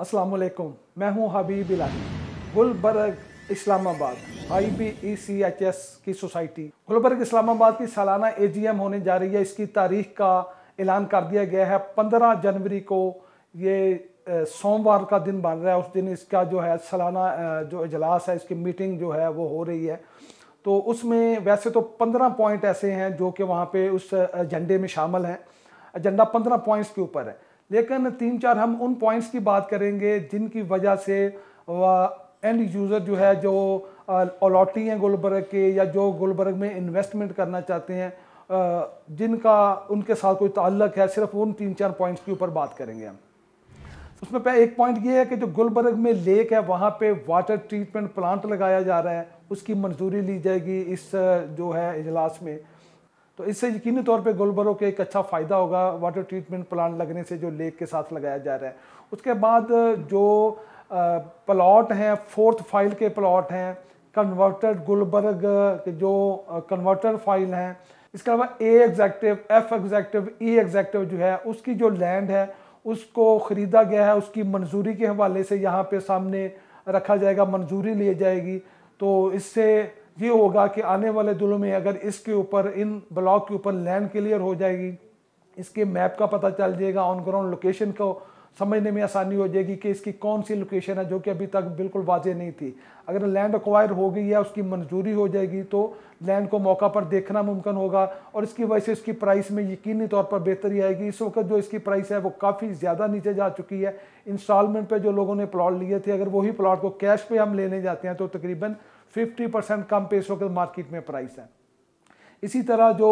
अस्सलाम वालेकुम मैं हूं Habib Ilahi Gulberg Islamabad I B E C H S की सोसाइटी गुलबर्ग इस्लामाबाद की सालाना ए जी एम होने जा रही है इसकी तारीख का ऐलान कर दिया गया है पंद्रह जनवरी को ये सोमवार का दिन बन रहा है उस दिन इसका जो है सालाना जो इजलास है इसकी मीटिंग जो है वो हो रही है तो उसमें वैसे तो पंद्रह पॉइंट ऐसे हैं जो कि वहाँ पर उस एजेंडे में शामिल हैं एजेंडा पंद्रह पॉइंट्स के ऊपर है लेकिन तीन चार हम उन पॉइंट्स की बात करेंगे जिनकी वजह से एंड यूज़र जो है जो अलॉटी हैं गुलबर्ग के या जो गुलबर्ग में इन्वेस्टमेंट करना चाहते हैं जिनका उनके साथ कोई ताल्लक है सिर्फ उन तीन चार पॉइंट्स के ऊपर बात करेंगे हम उसमें पहले एक पॉइंट ये है कि जो गुलबर्ग में लेक है वहाँ पे वाटर ट्रीटमेंट प्लांट लगाया जा रहा है उसकी मंजूरी ली जाएगी इस जो है इजलास में तो इससे यकीनी तौर पे गुलबरों के एक अच्छा फ़ायदा होगा वाटर ट्रीटमेंट प्लान लगने से जो लेक के साथ लगाया जा रहा है उसके बाद जो प्लॉट हैं फोर्थ फाइल के प्लॉट हैं कन्वर्टेड गुलबर्ग के जो कन्वर्टर फाइल हैं इसके अलावा A executive F executive E executive जो है उसकी जो लैंड है उसको ख़रीदा गया है उसकी मंजूरी के हवाले से यहाँ पे सामने रखा जाएगा मंजूरी ली जाएगी तो इससे ये होगा कि आने वाले दिनों में अगर इसके ऊपर इन ब्लॉक के ऊपर लैंड क्लियर हो जाएगी इसके मैप का पता चल जाएगा ऑन ग्राउंड लोकेशन को समझने में आसानी हो जाएगी कि इसकी कौन सी लोकेशन है जो कि अभी तक बिल्कुल वाजे नहीं थी अगर लैंड अक्वायर हो गई या उसकी मंजूरी हो जाएगी तो लैंड को मौका पर देखना मुमकिन होगा और इसकी वजह से इसकी प्राइस में यकीनी तौर पर बेहतरी आएगी इस वक्त जो इसकी प्राइस है वो काफ़ी ज़्यादा नीचे जा चुकी है इंस्टॉलमेंट पर जो लोगों ने प्लाट लिए थे अगर वही प्लाट को कैश पर हम लेने जाते हैं तो तकरीबन 50 परसेंट कम पे इस वक्त मार्केट में प्राइस है इसी तरह जो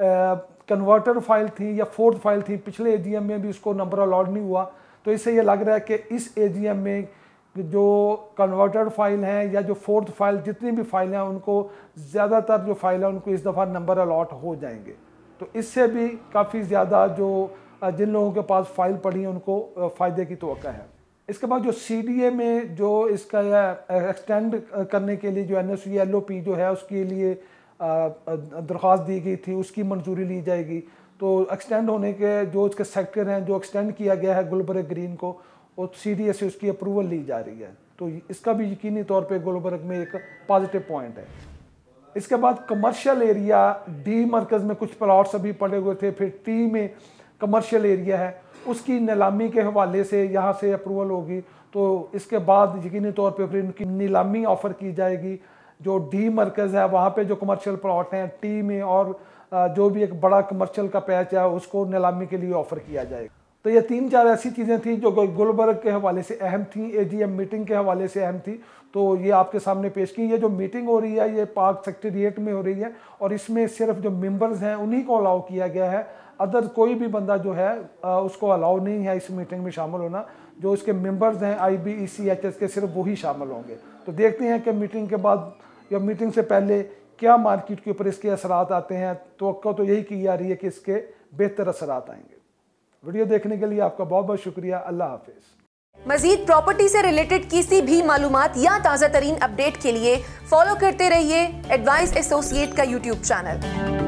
कन्वर्टर फाइल थी या फोर्थ फाइल थी पिछले एजीएम में भी इसको नंबर अलॉट नहीं हुआ तो इससे ये लग रहा है कि इस एजीएम में जो कन्वर्टर फाइल हैं या जो फोर्थ फाइल जितनी भी फाइल हैं उनको ज़्यादातर जो फाइल हैं उनको इस दफ़ा नंबर अलॉट हो जाएंगे तो इससे भी काफ़ी ज़्यादा जो जिन लोगों के पास फाइल पड़ी है उनको फ़ायदे की तो है इसके बाद जो सी में जो इसका एक्सटेंड करने के लिए जो एन एस जो है उसके लिए दरख्वास्त दी गई थी उसकी मंजूरी ली जाएगी तो एक्सटेंड होने के जो उसके सेक्टर हैं जो एक्सटेंड किया गया है गुलबर्ग ग्रीन को और सी से उसकी अप्रूवल ली जा रही है तो इसका भी यकीनी तौर पे गुलबर्ग में एक पॉजिटिव पॉइंट है इसके बाद कमर्शियल एरिया डी मरकज़ में कुछ प्लाट्स अभी पड़े हुए थे फिर टी में कमर्शियल एरिया है उसकी नीलामी के हवाले से यहाँ से अप्रूवल होगी तो इसके बाद यकीनी तौर पर फिर इनकी नीलामी ऑफ़र की जाएगी जो डी मरकज़ है वहाँ पे जो कमर्शियल प्लॉट हैं टी में और जो भी एक बड़ा कमर्शियल का पैच है उसको नीलामी के लिए ऑफ़र किया जाएगा तो ये तीन चार ऐसी चीज़ें थी जो गुलबर्ग के हवाले से अहम थी एजीएम मीटिंग के हवाले से अहम थी तो ये आपके सामने पेश की ये जो मीटिंग हो रही है ये पार्क सेक्रेटेट में हो रही है और इसमें सिर्फ जो मेम्बर्स हैं उन्हीं को अलाउ किया गया है अदर कोई भी बंदा जो है उसको अलाउ नहीं है इस मीटिंग में शामिल होना जो इसके मेम्बर्स हैं I B E C H S के सिर्फ वही शामिल होंगे तो देखते हैं कि मीटिंग के बाद या मीटिंग से पहले क्या मार्केट के ऊपर इसके असरात आते हैं तो तो यही की जा रही है कि इसके बेहतर असरात आएंगे वीडियो देखने के लिए आपका बहुत बहुत शुक्रिया अल्लाह हाफिज मजीद प्रॉपर्टी से रिलेटेड किसी भी मालूम या ताज़ा तरीन अपडेट के लिए फॉलो करते रहिए एडवाइस एसोसिएट का यूट्यूब चैनल